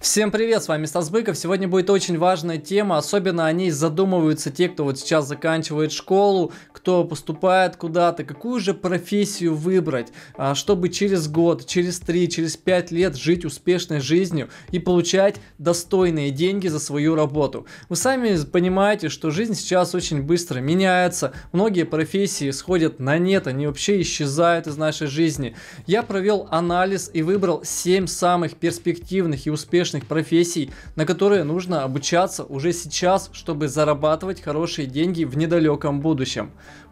Всем привет, с вами Стас Быков. Сегодня будет очень важная тема, особенно о ней задумываются те, кто вот сейчас заканчивает школу, кто поступает куда-то, какую же профессию выбрать, а, чтобы через год, через три, через пять лет жить успешной жизнью и получать достойные деньги за свою работу. Вы сами понимаете, что жизнь сейчас очень быстро меняется, многие профессии сходят на нет, они вообще исчезают из нашей жизни. Я провел анализ и выбрал 7 самых перспективных и успешных успешных профессий, на которые нужно обучаться уже сейчас, чтобы зарабатывать хорошие деньги в недалеком будущем.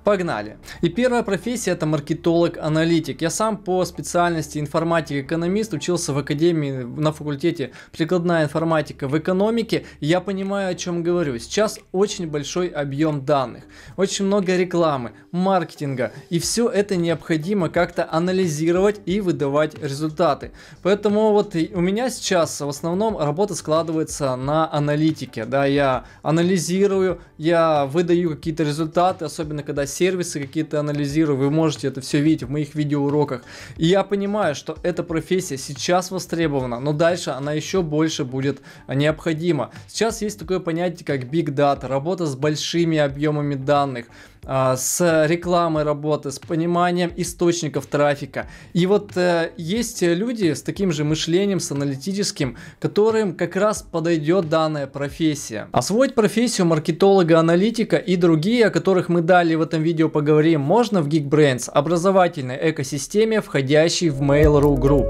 Погнали. И первая профессия это маркетолог-аналитик. Я сам по специальности информатик-экономист учился в академии на факультете прикладная информатика в экономике. Я понимаю, о чем говорю. Сейчас очень большой объем данных, очень много рекламы, маркетинга. И все это необходимо как-то анализировать и выдавать результаты. Поэтому вот у меня сейчас в основном работа складывается на аналитике. Да, я анализирую, я выдаю какие-то результаты, особенно когда сервисы какие-то анализирую, вы можете это все видеть в моих видеоуроках. И я понимаю, что эта профессия сейчас востребована, но дальше она еще больше будет необходима. Сейчас есть такое понятие, как Big Data, работа с большими объемами данных. А, с рекламой работы, с пониманием источников трафика. И вот э, есть люди с таким же мышлением, с аналитическим, которым как раз подойдет данная профессия. Освоить профессию маркетолога, аналитика и другие, о которых мы далее в этом видео поговорим, можно в Geekbrains, образовательной экосистеме, входящей в Mail.ru Group.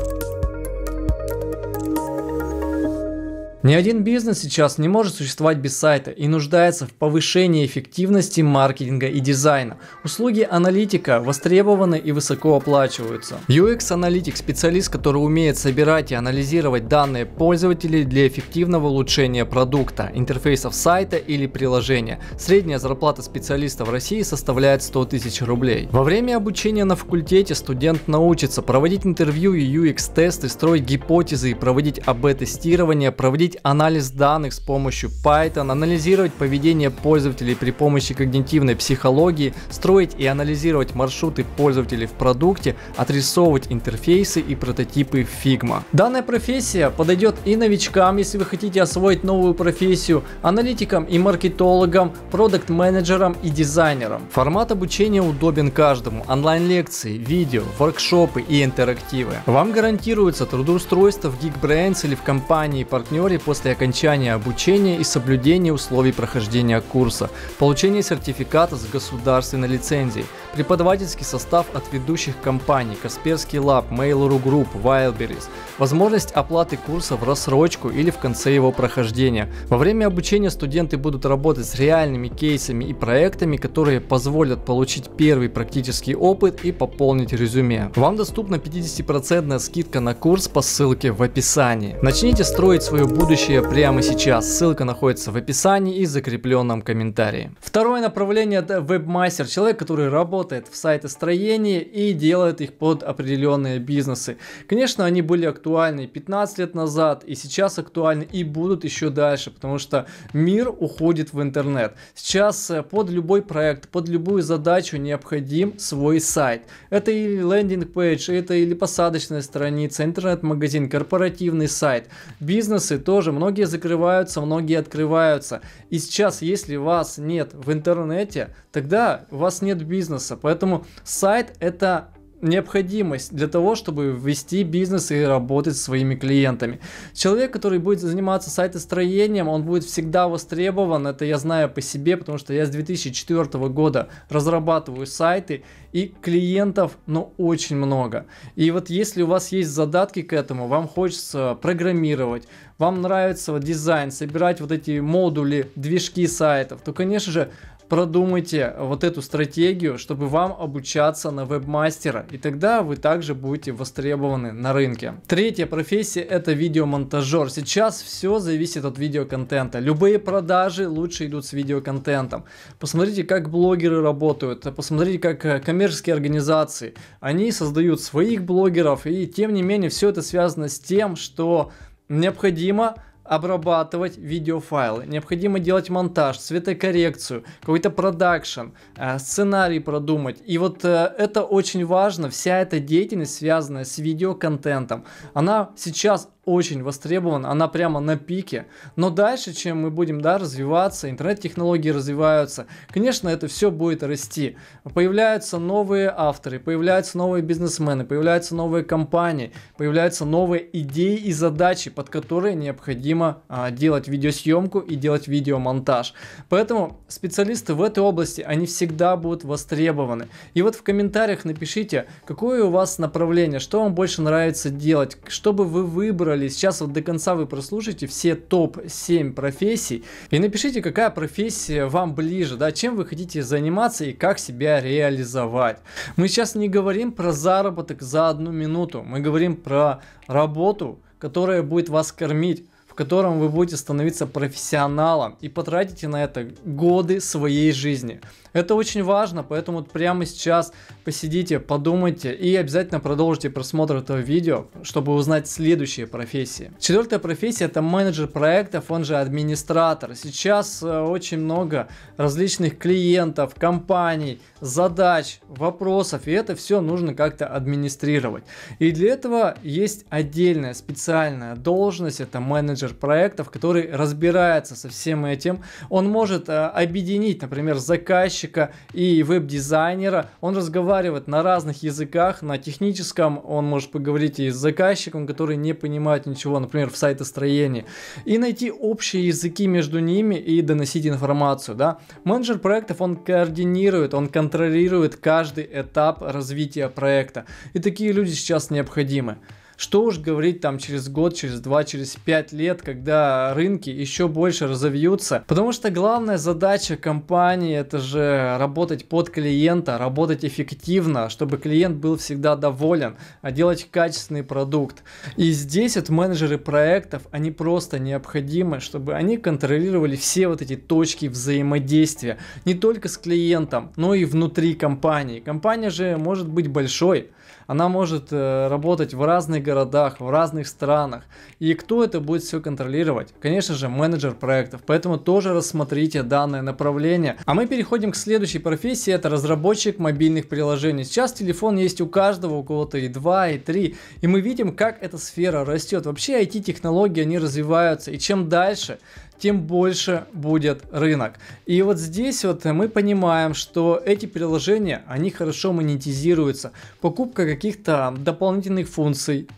Ни один бизнес сейчас не может существовать без сайта и нуждается в повышении эффективности маркетинга и дизайна. Услуги аналитика востребованы и высоко оплачиваются. UX-аналитик – специалист, который умеет собирать и анализировать данные пользователей для эффективного улучшения продукта, интерфейсов сайта или приложения. Средняя зарплата специалиста в России составляет 100 тысяч рублей. Во время обучения на факультете студент научится проводить интервью и UX-тесты, строить гипотезы и проводить АБ-тестирование, проводить проводить анализ данных с помощью Python, анализировать поведение пользователей при помощи когнитивной психологии, строить и анализировать маршруты пользователей в продукте, отрисовывать интерфейсы и прототипы Figma. Данная профессия подойдет и новичкам, если вы хотите освоить новую профессию, аналитикам и маркетологам, продукт-менеджерам и дизайнерам. Формат обучения удобен каждому. Онлайн-лекции, видео, воркшопы и интерактивы. Вам гарантируется трудоустройство в Geekbrains или в компании-партнере работы после окончания обучения и соблюдения условий прохождения курса, получения сертификата с государственной лицензией, Преподавательский состав от ведущих компаний Касперский Лаб, Mail.ru Group, Wildberries. Возможность оплаты курса в рассрочку или в конце его прохождения. Во время обучения студенты будут работать с реальными кейсами и проектами, которые позволят получить первый практический опыт и пополнить резюме. Вам доступна 50% скидка на курс по ссылке в описании. Начните строить свое будущее прямо сейчас. Ссылка находится в описании и закрепленном комментарии. Второе направление это вебмастер, человек, который работает работает в сайтостроении и делает их под определенные бизнесы. Конечно, они были актуальны 15 лет назад и сейчас актуальны и будут еще дальше, потому что мир уходит в интернет. Сейчас э, под любой проект, под любую задачу необходим свой сайт. Это или лендинг-пейдж, это или посадочная страница, интернет-магазин, корпоративный сайт. Бизнесы тоже, многие закрываются, многие открываются. И сейчас, если вас нет в интернете, тогда у вас нет бизнеса бизнеса. Поэтому сайт это необходимость для того, чтобы вести бизнес и работать со своими клиентами. Человек, который будет заниматься сайтостроением, он будет всегда востребован, это я знаю по себе, потому что я с 2004 года разрабатываю сайты, и клиентов, ну, очень много. И вот если у вас есть задатки к этому, вам хочется программировать, вам нравится вот дизайн, собирать вот эти модули, движки сайтов, то, конечно же, продумайте вот эту стратегию, чтобы вам обучаться на вебмастера, и тогда вы также будете востребованы на рынке. Третья профессия это видеомонтажер. Сейчас все зависит от видеоконтента. Любые продажи лучше идут с видеоконтентом. Посмотрите, как блогеры работают, посмотрите, как э, коммерческие организации, они создают своих блогеров, и тем не менее все это связано с тем, что необходимо обрабатывать видеофайлы, необходимо делать монтаж, цветокоррекцию, какой-то продакшн, э, сценарий продумать. И вот э, это очень важно, вся эта деятельность, связанная с видеоконтентом, она сейчас очень востребована, она прямо на пике. Но дальше, чем мы будем да, развиваться, интернет-технологии развиваются, конечно, это все будет расти. Появляются новые авторы, появляются новые бизнесмены, появляются новые компании, появляются новые идеи и задачи, под которые необходимо а, делать видеосъемку и делать видеомонтаж. Поэтому специалисты в этой области, они всегда будут востребованы. И вот в комментариях напишите, какое у вас направление, что вам больше нравится делать, чтобы вы выбрали прослушали. Сейчас вот до конца вы прослушаете все топ-7 профессий и напишите, какая профессия вам ближе, да, чем вы хотите заниматься и как себя реализовать. Мы сейчас не говорим про заработок за одну минуту, мы говорим про работу, которая будет вас кормить котором вы будете становиться профессионалом и потратите на это годы своей жизни. Это очень важно, поэтому прямо сейчас посидите, подумайте и обязательно продолжите просмотр этого видео, чтобы узнать следующие профессии. Четвертая профессия это менеджер проектов, он же администратор. Сейчас э, очень много различных клиентов, компаний, задач, вопросов, и это все нужно как-то администрировать. И для этого есть отдельная специальная должность, это менеджер менеджер проектов, который разбирается со всем этим. Он может э, объединить, например, заказчика и веб-дизайнера. Он разговаривает на разных языках, на техническом он может поговорить и с заказчиком, который не понимает ничего, например, в сайтостроении, и найти общие языки между ними и доносить информацию. Да? Менеджер проектов, он координирует, он контролирует каждый этап развития проекта. И такие люди сейчас необходимы. Что уж говорить там через год, через два, через пять лет, когда рынки еще больше разовьются. Потому что главная задача компании это же работать под клиента, работать эффективно, чтобы клиент был всегда доволен, а делать качественный продукт. И здесь вот менеджеры проектов, они просто необходимы, чтобы они контролировали все вот эти точки взаимодействия. Не только с клиентом, но и внутри компании. Компания же может быть большой. Она может э, работать в разных городах, в разных странах. И кто это будет все контролировать? Конечно же, менеджер проектов. Поэтому тоже рассмотрите данное направление. А мы переходим к следующей профессии, это разработчик мобильных приложений. Сейчас телефон есть у каждого, у кого-то и 2, и 3. И мы видим, как эта сфера растет. Вообще IT-технологии, они развиваются. И чем дальше, тем больше будет рынок. И вот здесь вот мы понимаем, что эти приложения, они хорошо монетизируются. Покупка каких-то дополнительных функций,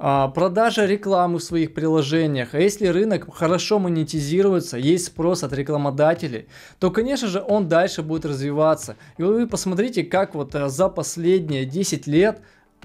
а, продажа рекламы в своих приложениях. А если рынок хорошо монетизируется, есть спрос от рекламодателей, то, конечно же, он дальше будет развиваться. И вы посмотрите, как вот э, за последние 10 лет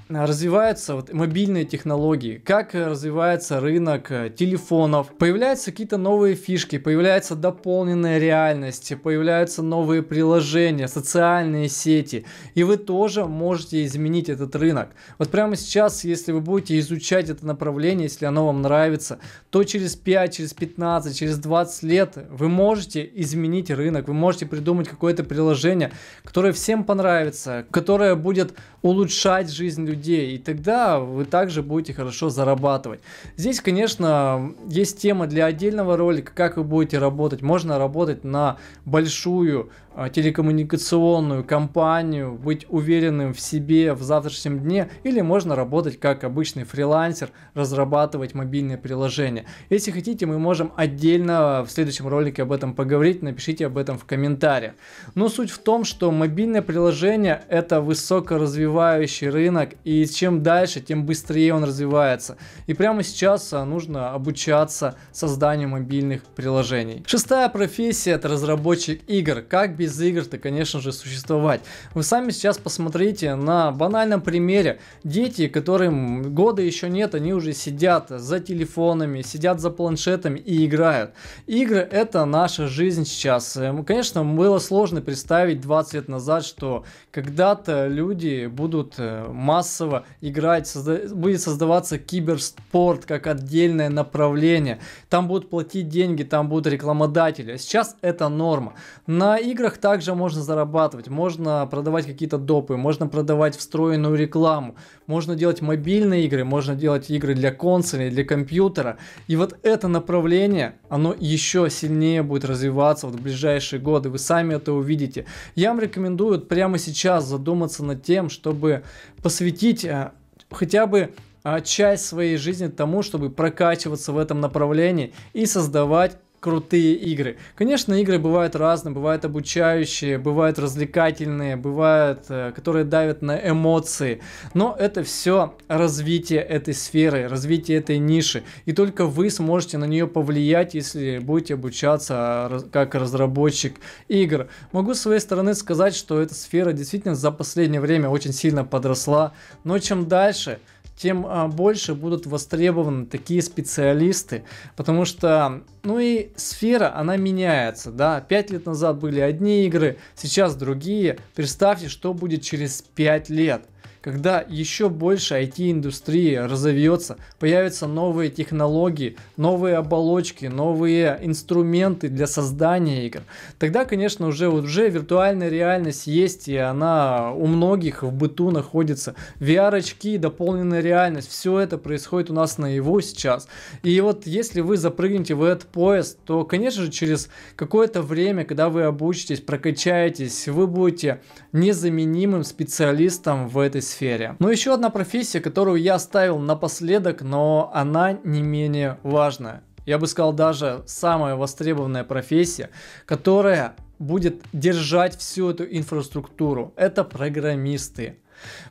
Э, развиваются вот мобильные технологии, как э, развивается рынок э, телефонов, появляются какие-то новые фишки, появляется дополненная реальность, появляются новые приложения, социальные сети, и вы тоже можете изменить этот рынок. Вот прямо сейчас, если вы будете изучать это направление, если оно вам нравится, то через 5, через 15, через 20 лет вы можете изменить рынок, вы можете придумать какое-то приложение, которое всем понравится, которое будет улучшать жизнь жизнь людей, и тогда вы также будете хорошо зарабатывать. Здесь, конечно, есть тема для отдельного ролика, как вы будете работать. Можно работать на большую а, телекоммуникационную компанию, быть уверенным в себе в завтрашнем дне, или можно работать как обычный фрилансер, разрабатывать мобильные приложения. Если хотите, мы можем отдельно в следующем ролике об этом поговорить, напишите об этом в комментариях. Но суть в том, что мобильное приложение это высокоразвивающий рынок, и чем дальше, тем быстрее он развивается. И прямо сейчас а, нужно обучаться созданию мобильных приложений. Шестая профессия это разработчик игр. Как без игр-то, конечно же, существовать. Вы сами сейчас посмотрите на банальном примере. Дети, которым года еще нет, они уже сидят за телефонами, сидят за планшетами и играют. Игры это наша жизнь сейчас. Эм, конечно, было сложно представить 20 лет назад, что когда-то люди будут э, массово играть, созда... будет создаваться киберспорт как отдельное направление. Там будут платить деньги, там будут рекламодатели. Сейчас это норма. На играх играх также можно зарабатывать, можно продавать какие-то допы, можно продавать встроенную рекламу, можно делать мобильные игры, можно делать игры для консоли, для компьютера. И вот это направление, оно еще сильнее будет развиваться вот в ближайшие годы, вы сами это увидите. Я вам рекомендую вот прямо сейчас задуматься над тем, чтобы посвятить а, хотя бы а, часть своей жизни тому, чтобы прокачиваться в этом направлении и создавать крутые игры. Конечно, игры бывают разные, бывают обучающие, бывают развлекательные, бывают, э, которые давят на эмоции. Но это все развитие этой сферы, развитие этой ниши. И только вы сможете на нее повлиять, если будете обучаться а, как разработчик игр. Могу с своей стороны сказать, что эта сфера действительно за последнее время очень сильно подросла. Но чем дальше, тем а, больше будут востребованы такие специалисты, потому что, ну и сфера, она меняется, да, 5 лет назад были одни игры, сейчас другие, представьте, что будет через 5 лет когда еще больше IT-индустрии разовьется, появятся новые технологии, новые оболочки, новые инструменты для создания игр, тогда, конечно, уже, вот уже виртуальная реальность есть, и она у многих в быту находится. VR-очки, дополненная реальность, все это происходит у нас на его сейчас. И вот если вы запрыгнете в этот поезд, то, конечно же, через какое-то время, когда вы обучитесь, прокачаетесь, вы будете незаменимым специалистом в этой сфере сфере. Но ну, еще одна профессия, которую я оставил напоследок, но она не менее важная. Я бы сказал, даже самая востребованная профессия, которая будет держать всю эту инфраструктуру. Это программисты.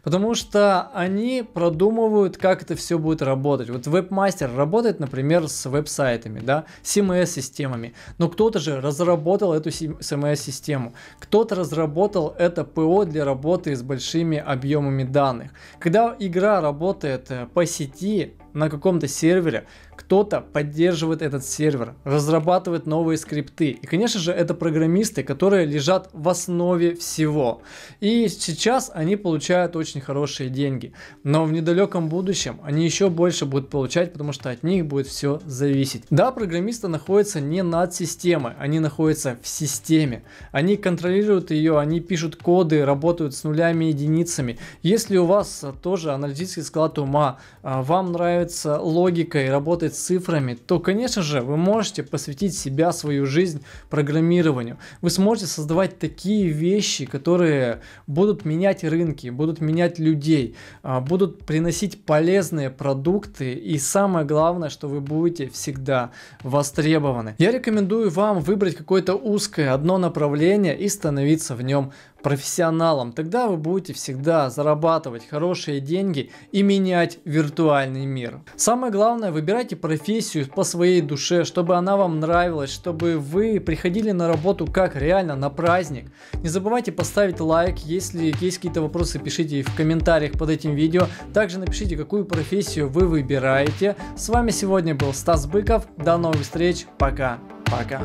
Потому что они продумывают, как это все будет работать. Вот вебмастер работает, например, с веб-сайтами, да, CMS-системами. Эм Но кто-то же разработал эту CMS-систему. Эм кто-то разработал это ПО для работы с большими объемами данных. Когда игра работает э, по сети, на каком-то сервере кто-то поддерживает этот сервер, разрабатывает новые скрипты. И, конечно же, это программисты, которые лежат в основе всего. И сейчас они получают очень хорошие деньги. Но в недалеком будущем они еще больше будут получать, потому что от них будет все зависеть. Да, программисты находятся не над системой, они находятся в системе. Они контролируют ее, они пишут коды, работают с нулями и единицами. Если у вас тоже аналитический склад ума, а, вам нравится нравится логика и работать с цифрами, то, конечно же, вы можете посвятить себя, свою жизнь программированию. Вы сможете создавать такие вещи, которые будут менять рынки, будут менять людей, а, будут приносить полезные продукты и самое главное, что вы будете всегда востребованы. Я рекомендую вам выбрать какое-то узкое одно направление и становиться в нем профессионалом, тогда вы будете всегда зарабатывать хорошие деньги и менять виртуальный мир. Самое главное, выбирайте профессию по своей душе, чтобы она вам нравилась, чтобы вы приходили на работу как реально на праздник. Не забывайте поставить лайк, если есть какие-то вопросы, пишите их в комментариях под этим видео. Также напишите, какую профессию вы выбираете. С вами сегодня был Стас Быков, до новых встреч, пока, пока.